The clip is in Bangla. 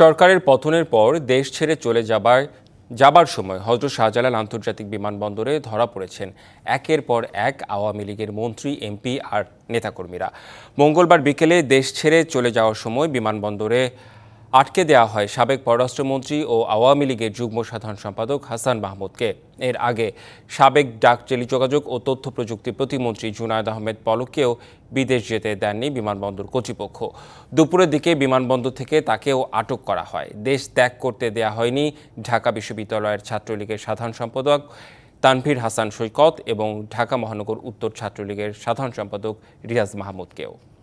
সরকারের পতনের পর দেশ ছেড়ে চলে যাবার যাবার সময় হজরত শাহজালাল আন্তর্জাতিক বিমানবন্দরে ধরা পড়েছেন একের পর এক আওয়ামী লীগের মন্ত্রী এমপি আর নেতাকর্মীরা মঙ্গলবার বিকেলে দেশ ছেড়ে চলে যাওয়ার সময় বিমানবন্দরে আটকে দেওয়া হয় সাবেক পররাষ্ট্রমন্ত্রী ও আওয়ামী লীগের যুগ্ম সাধারণ সম্পাদক হাসান মাহমুদকে এর আগে সাবেক ডাক টেলিযোগাযোগ ও তথ্য প্রযুক্তি প্রতিমন্ত্রী জুনায়দ আহমেদ পলককেও বিদেশ যেতে দেননি বিমানবন্দর কর্তৃপক্ষ দুপুরের দিকে বিমানবন্দর থেকে তাকেও আটক করা হয় দেশ ত্যাগ করতে দেয়া হয়নি ঢাকা বিশ্ববিদ্যালয়ের ছাত্রলীগের সাধারণ সম্পাদক তানভীর হাসান সৈকত এবং ঢাকা মহানগর উত্তর ছাত্রলীগের সাধারণ সম্পাদক রিয়াজ মাহমুদকেও